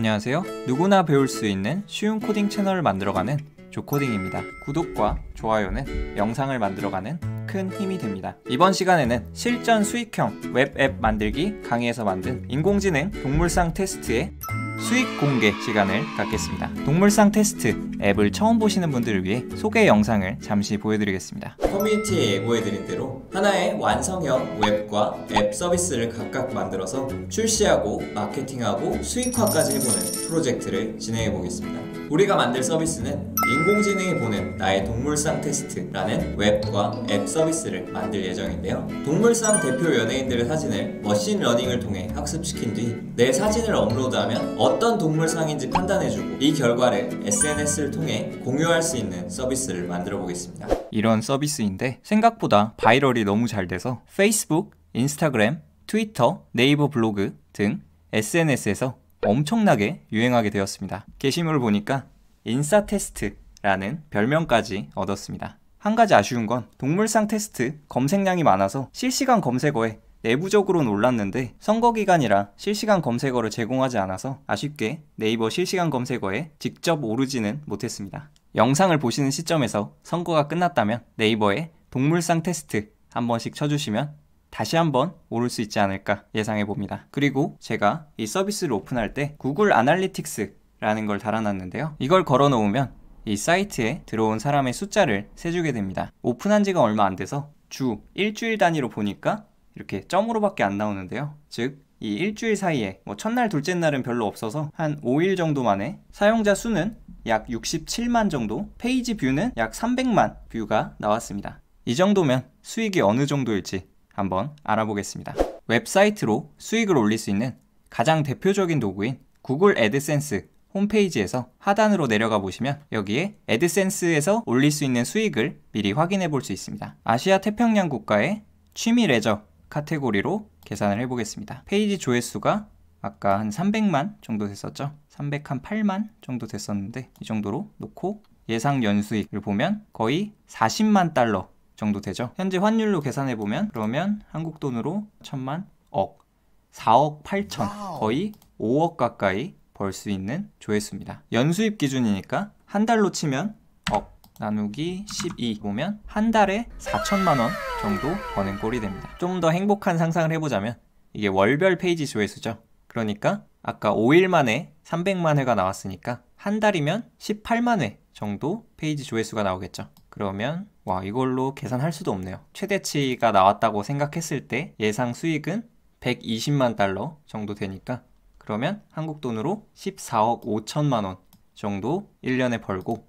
안녕하세요. 누구나 배울 수 있는 쉬운 코딩 채널을 만들어가는 조코딩입니다. 구독과 좋아요는 영상을 만들어가는 큰 힘이 됩니다. 이번 시간에는 실전 수익형 웹앱 만들기 강의에서 만든 인공지능 동물상 테스트의 수익 공개 시간을 갖겠습니다. 동물상 테스트 앱을 처음 보시는 분들을 위해 소개 영상을 잠시 보여드리겠습니다. 커뮤니티에 예고해드린 대로 하나의 완성형 웹과 앱 서비스를 각각 만들어서 출시하고 마케팅하고 수익화까지 해보는 프로젝트를 진행해보겠습니다. 우리가 만들 서비스는 인공지능이 보는 나의 동물상 테스트라는 웹과 앱 서비스를 만들 예정인데요. 동물상 대표 연예인들의 사진을 머신러닝을 통해 학습시킨 뒤 내 사진을 업로드하면 어떤 동물상인지 판단해주고 이 결과를 SNS를 통해 공유할 수 있는 서비스를 만들어 보겠습니다. 이런 서비스인데 생각보다 바이럴이 너무 잘 돼서 페이스북, 인스타그램, 트위터, 네이버 블로그 등 SNS에서 엄청나게 유행하게 되었습니다. 게시물을 보니까 인싸 테스트라는 별명까지 얻었습니다. 한 가지 아쉬운 건 동물상 테스트 검색량이 많아서 실시간 검색어에 내부적으로 는올랐는데 선거 기간이라 실시간 검색어를 제공하지 않아서 아쉽게 네이버 실시간 검색어에 직접 오르지는 못했습니다. 영상을 보시는 시점에서 선거가 끝났다면 네이버에 동물상 테스트 한 번씩 쳐주시면 다시 한번 오를 수 있지 않을까 예상해 봅니다. 그리고 제가 이 서비스를 오픈할 때 구글 아날리틱스라는 걸 달아놨는데요. 이걸 걸어 놓으면 이 사이트에 들어온 사람의 숫자를 세주게 됩니다. 오픈한 지가 얼마 안 돼서 주 일주일 단위로 보니까 이렇게 점으로밖에 안 나오는데요. 즉, 이 일주일 사이에 뭐 첫날, 둘째 날은 별로 없어서 한 5일 정도 만에 사용자 수는 약 67만 정도, 페이지 뷰는 약 300만 뷰가 나왔습니다. 이 정도면 수익이 어느 정도일지 한번 알아보겠습니다. 웹사이트로 수익을 올릴 수 있는 가장 대표적인 도구인 구글 애드센스 홈페이지에서 하단으로 내려가 보시면 여기에 애드센스에서 올릴 수 있는 수익을 미리 확인해 볼 수 있습니다. 아시아 태평양 국가의 취미 레저 카테고리로 계산을 해 보겠습니다. 페이지 조회수가 아까 한 300만 정도 됐었죠? 308만 정도 됐었는데 이 정도로 놓고 예상 연수익을 보면 거의 40만 달러 정도 되죠. 현재 환율로 계산해 보면 그러면 한국 돈으로 천만 억 4억 8천 거의 5억 가까이 벌 수 있는 조회수입니다. 연수입 기준이니까 한 달로 치면 억 나누기 12 보면 한 달에 4천만 원 정도 버는 꼴이 됩니다. 좀 더 행복한 상상을 해보자면 이게 월별 페이지 조회수죠. 그러니까 아까 5일 만에 300만 회가 나왔으니까 한 달이면 18만 회 정도 페이지 조회수가 나오겠죠. 그러면 와 이걸로 계산할 수도 없네요. 최대치가 나왔다고 생각했을 때 예상 수익은 120만 달러 정도 되니까 그러면 한국 돈으로 14억 5천만 원 정도 1년에 벌고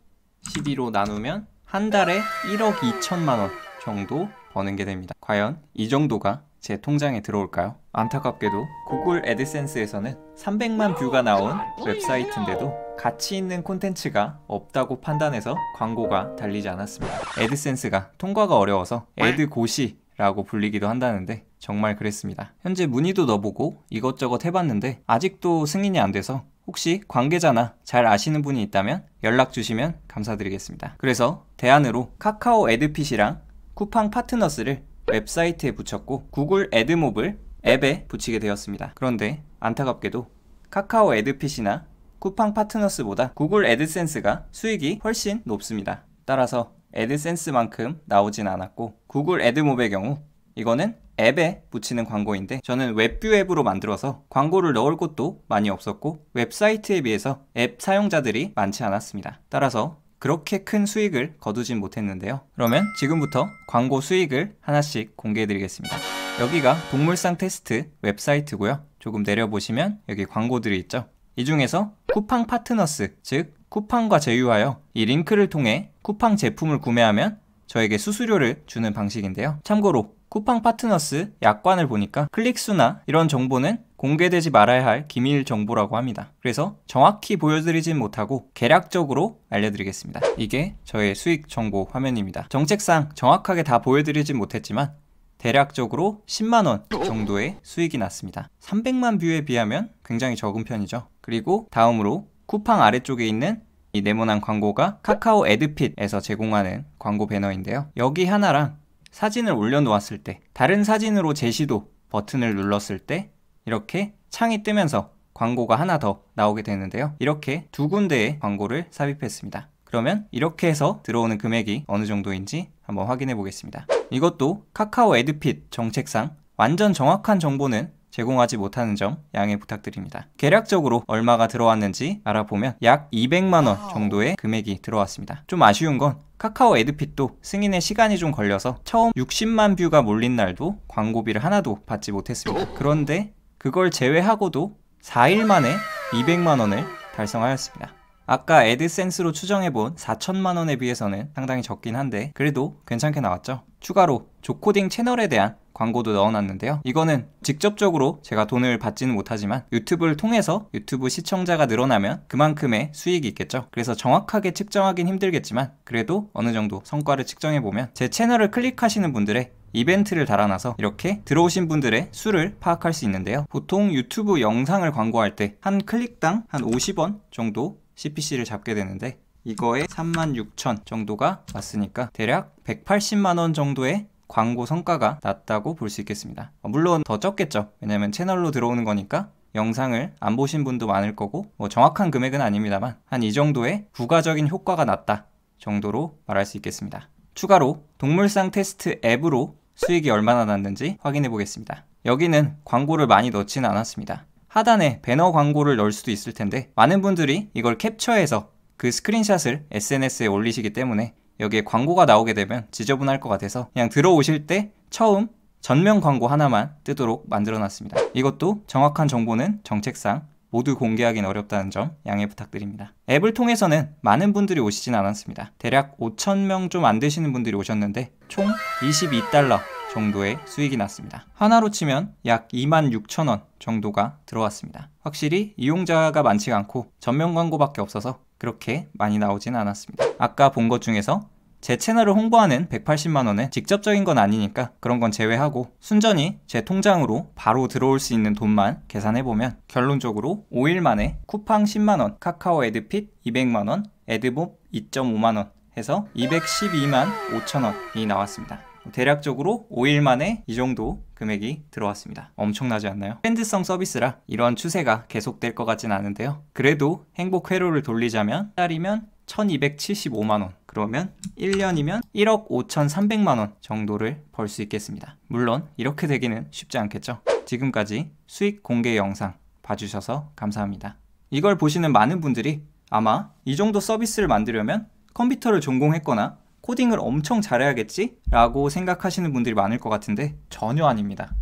12로 나누면 한 달에 1억 2천만 원 정도 버는 게 됩니다. 과연 이 정도가 제 통장에 들어올까요? 안타깝게도 구글 애드센스에서는 300만 뷰가 나온 웹사이트인데도 가치 있는 콘텐츠가 없다고 판단해서 광고가 달리지 않았습니다. 애드센스가 통과가 어려워서 애드고시라고 불리기도 한다는데 정말 그랬습니다. 현재 문의도 넣어보고 이것저것 해봤는데 아직도 승인이 안 돼서 혹시 관계자나 잘 아시는 분이 있다면 연락 주시면 감사드리겠습니다. 그래서 대안으로 카카오 애드핏이랑 쿠팡 파트너스를 웹사이트에 붙였고 구글 애드몹을 앱에 붙이게 되었습니다. 그런데 안타깝게도 카카오 애드핏이나 쿠팡 파트너스보다 구글 애드센스가 수익이 훨씬 높습니다. 따라서 애드센스만큼 나오진 않았고 구글 애드몹의 경우 이거는 앱에 붙이는 광고인데 저는 웹뷰 앱으로 만들어서 광고를 넣을 곳도 많이 없었고 웹사이트에 비해서 앱 사용자들이 많지 않았습니다. 따라서 그렇게 큰 수익을 거두진 못했는데요. 그러면 지금부터 광고 수익을 하나씩 공개해드리겠습니다. 여기가 동물상 테스트 웹사이트고요. 조금 내려보시면 여기 광고들이 있죠. 이 중에서 쿠팡 파트너스, 즉 쿠팡과 제휴하여 이 링크를 통해 쿠팡 제품을 구매하면 저에게 수수료를 주는 방식인데요. 참고로 쿠팡 파트너스 약관을 보니까 클릭수나 이런 정보는 공개되지 말아야 할 기밀 정보라고 합니다. 그래서 정확히 보여드리진 못하고 개략적으로 알려드리겠습니다. 이게 저의 수익 정보 화면입니다. 정책상 정확하게 다 보여드리진 못했지만 대략적으로 10만원 정도의 수익이 났습니다. 300만 뷰에 비하면 굉장히 적은 편이죠. 그리고 다음으로 쿠팡 아래쪽에 있는 이 네모난 광고가 카카오 에드핏에서 제공하는 광고 배너인데요. 여기 하나랑 사진을 올려놓았을 때 다른 사진으로 제시도 버튼을 눌렀을 때 이렇게 창이 뜨면서 광고가 하나 더 나오게 되는데요. 이렇게 두 군데의 광고를 삽입했습니다. 그러면 이렇게 해서 들어오는 금액이 어느 정도인지 한번 확인해 보겠습니다. 이것도 카카오 에드핏 정책상 완전 정확한 정보는 제공하지 못하는 점 양해 부탁드립니다. 계략적으로 얼마가 들어왔는지 알아보면 약 200만원 정도의 금액이 들어왔습니다. 좀 아쉬운 건 카카오 에드핏도 승인에 시간이 좀 걸려서 처음 60만 뷰가 몰린 날도 광고비를 하나도 받지 못했습니다. 그런데 그걸 제외하고도 4일 만에 200만원을 달성하였습니다. 아까 애드센스로 추정해본 4천만원에 비해서는 상당히 적긴 한데 그래도 괜찮게 나왔죠. 추가로 조코딩 채널에 대한 광고도 넣어놨는데요. 이거는 직접적으로 제가 돈을 받지는 못하지만 유튜브를 통해서 유튜브 시청자가 늘어나면 그만큼의 수익이 있겠죠. 그래서 정확하게 측정하긴 힘들겠지만 그래도 어느 정도 성과를 측정해보면 제 채널을 클릭하시는 분들의 이벤트를 달아놔서 이렇게 들어오신 분들의 수를 파악할 수 있는데요. 보통 유튜브 영상을 광고할 때 한 클릭당 한 50원 정도 CPC를 잡게 되는데 이거에 36,000 정도가 왔으니까 대략 180만원 정도의 광고 성과가 났다고 볼 수 있겠습니다 어, 물론 더 적겠죠 왜냐면 채널로 들어오는 거니까 영상을 안 보신 분도 많을 거고 뭐 정확한 금액은 아닙니다만 한 이 정도의 부가적인 효과가 났다 정도로 말할 수 있겠습니다 추가로 동물상 테스트 앱으로 수익이 얼마나 났는지 확인해 보겠습니다 여기는 광고를 많이 넣지는 않았습니다 하단에 배너 광고를 넣을 수도 있을 텐데 많은 분들이 이걸 캡처해서 그 스크린샷을 SNS에 올리시기 때문에 여기에 광고가 나오게 되면 지저분할 것 같아서 그냥 들어오실 때 처음 전면 광고 하나만 뜨도록 만들어 놨습니다. 이것도 정확한 정보는 정책상 모두 공개하긴 어렵다는 점 양해 부탁드립니다. 앱을 통해서는 많은 분들이 오시진 않았습니다. 대략 5,000명 좀 안 되시는 분들이 오셨는데 총 22달러 정도의 수익이 났습니다. 하나로 치면 약 26,000원 정도가 들어왔습니다. 확실히 이용자가 많지가 않고 전면 광고밖에 없어서 그렇게 많이 나오진 않았습니다. 아까 본 것 중에서 제 채널을 홍보하는 180만원은 직접적인 건 아니니까 그런 건 제외하고 순전히 제 통장으로 바로 들어올 수 있는 돈만 계산해보면 결론적으로 5일 만에 쿠팡 10만원, 카카오 에드핏 200만원, 에드몹 2.5만원 해서 212만 5천원이 나왔습니다. 대략적으로 5일 만에 이 정도 금액이 들어왔습니다. 엄청나지 않나요? 트렌드성 서비스라 이런 추세가 계속될 것 같진 않은데요. 그래도 행복 회로를 돌리자면 짜리면 1275만원 그러면 1년이면 1억 5300만원 정도를 벌 수 있겠습니다. 물론 이렇게 되기는 쉽지 않겠죠. 지금까지 수익 공개 영상 봐주셔서 감사합니다. 이걸 보시는 많은 분들이 아마 이 정도 서비스를 만들려면 컴퓨터를 전공했거나 코딩을 엄청 잘해야겠지? 라고 생각하시는 분들이 많을 것 같은데 전혀 아닙니다.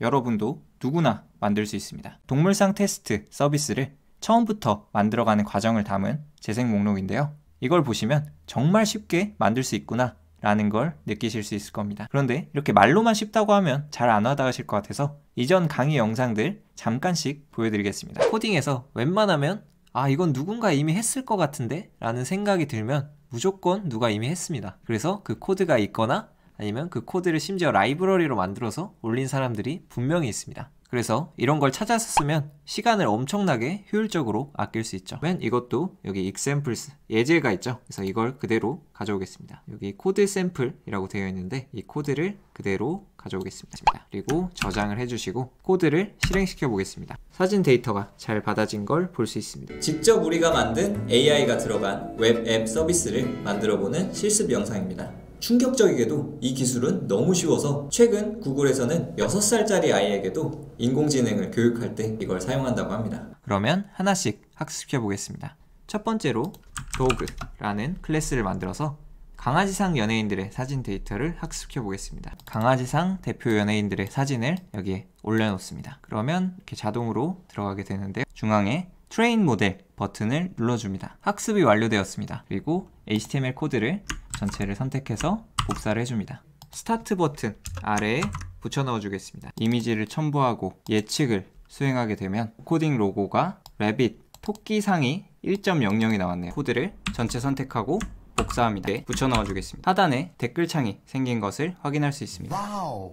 여러분도 누구나 만들 수 있습니다. 동물상 테스트 서비스를 처음부터 만들어가는 과정을 담은 재생 목록인데요. 이걸 보시면 정말 쉽게 만들 수 있구나 라는 걸 느끼실 수 있을 겁니다. 그런데 이렇게 말로만 쉽다고 하면 잘 안 와닿으실 것 같아서 이전 강의 영상들 잠깐씩 보여드리겠습니다. 코딩에서 웬만하면 아 이건 누군가 이미 했을 것 같은데 라는 생각이 들면 무조건 누가 이미 했습니다. 그래서 그 코드가 있거나 아니면 그 코드를 심지어 라이브러리로 만들어서 올린 사람들이 분명히 있습니다. 그래서 이런 걸 찾아서 쓰면 시간을 엄청나게 효율적으로 아낄 수 있죠. 맨 이것도 여기 examples 예제가 있죠. 그래서 이걸 그대로 가져오겠습니다. 여기 코드 샘플이라고 되어 있는데 이 코드를 그대로 가져오겠습니다. 그리고 저장을 해주시고 코드를 실행시켜 보겠습니다. 사진 데이터가 잘 받아진 걸 볼 수 있습니다. 직접 우리가 만든 AI가 들어간 웹 앱 서비스를 만들어 보는 실습 영상입니다. 충격적이게도 이 기술은 너무 쉬워서 최근 구글에서는 6살짜리 아이에게도 인공지능을 교육할 때 이걸 사용한다고 합니다. 그러면 하나씩 학습해 보겠습니다. 첫 번째로 dog라는 클래스를 만들어서 강아지상 연예인들의 사진 데이터를 학습해 보겠습니다. 강아지상 대표 연예인들의 사진을 여기에 올려놓습니다. 그러면 이렇게 자동으로 들어가게 되는데 중앙에 트레인 모델 버튼을 눌러줍니다. 학습이 완료되었습니다. 그리고 HTML 코드를 전체를 선택해서 복사를 해줍니다. 스타트 버튼 아래에 붙여 넣어 주겠습니다. 이미지를 첨부하고 예측을 수행하게 되면 코딩 로고가 레빗 토끼 상이 1.00이 나왔네요. 코드를 전체 선택하고 복사합니다. 네, 붙여 넣어 주겠습니다. 하단에 댓글창이 생긴 것을 확인할 수 있습니다.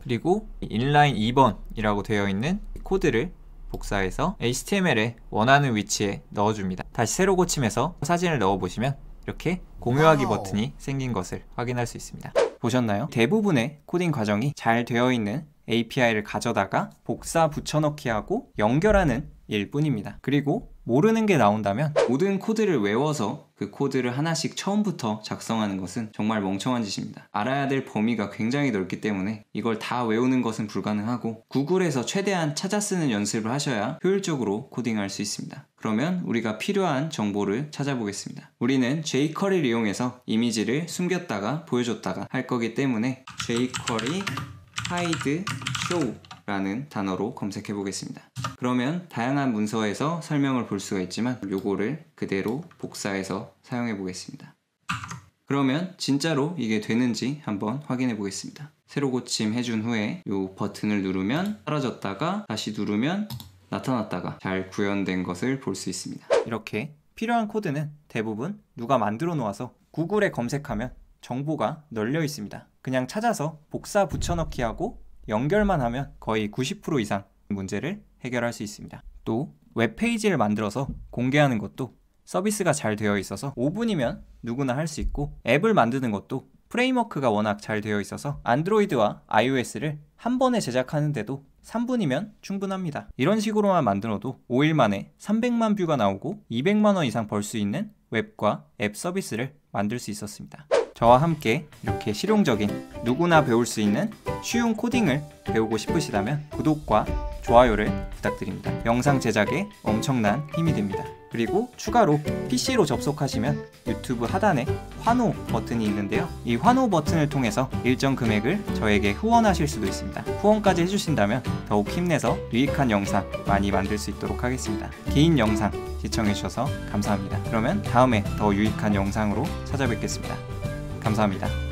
그리고 인라인 2번이라고 되어 있는 코드를 복사해서 HTML에 원하는 위치에 넣어줍니다. 다시 새로 고침해서 사진을 넣어보시면 이렇게 공유하기 와우. 버튼이 생긴 것을 확인할 수 있습니다. 보셨나요? 대부분의 코딩 과정이 잘 되어 있는 API를 가져다가 복사 붙여넣기하고 연결하는 일뿐입니다. 그리고 모르는 게 나온다면 모든 코드를 외워서 그 코드를 하나씩 처음부터 작성하는 것은 정말 멍청한 짓입니다. 알아야 될 범위가 굉장히 넓기 때문에 이걸 다 외우는 것은 불가능하고 구글에서 최대한 찾아 쓰는 연습을 하셔야 효율적으로 코딩할 수 있습니다. 그러면 우리가 필요한 정보를 찾아보겠습니다. 우리는 jQuery를 이용해서 이미지를 숨겼다가 보여줬다가 할 거기 때문에 jQuery hide show 라는 단어로 검색해 보겠습니다. 그러면 다양한 문서에서 설명을 볼 수가 있지만 요거를 그대로 복사해서 사용해 보겠습니다. 그러면 진짜로 이게 되는지 한번 확인해 보겠습니다. 새로 고침 해준 후에 이 버튼을 누르면 사라졌다가 다시 누르면 나타났다가 잘 구현된 것을 볼 수 있습니다. 이렇게 필요한 코드는 대부분 누가 만들어 놓아서 구글에 검색하면 정보가 널려 있습니다. 그냥 찾아서 복사 붙여넣기 하고 연결만 하면 거의 90% 이상 문제를 해결할 수 있습니다. 또 웹페이지를 만들어서 공개하는 것도 서비스가 잘 되어 있어서 5분이면 누구나 할 수 있고 앱을 만드는 것도 프레임워크가 워낙 잘 되어 있어서 안드로이드와 iOS를 한 번에 제작하는데도 3분이면 충분합니다. 이런 식으로만 만들어도 5일 만에 300만 뷰가 나오고 200만 원 이상 벌 수 있는 웹과 앱 서비스를 만들 수 있었습니다. 저와 함께 이렇게 실용적인 누구나 배울 수 있는 쉬운 코딩을 배우고 싶으시다면 구독과 좋아요를 부탁드립니다. 영상 제작에 엄청난 힘이 됩니다. 그리고 추가로 PC로 접속하시면 유튜브 하단에 환호 버튼이 있는데요. 이 환호 버튼을 통해서 일정 금액을 저에게 후원하실 수도 있습니다. 후원까지 해주신다면 더욱 힘내서 유익한 영상 많이 만들 수 있도록 하겠습니다. 개인 영상 시청해주셔서 감사합니다. 그러면 다음에 더 유익한 영상으로 찾아뵙겠습니다. 감사합니다.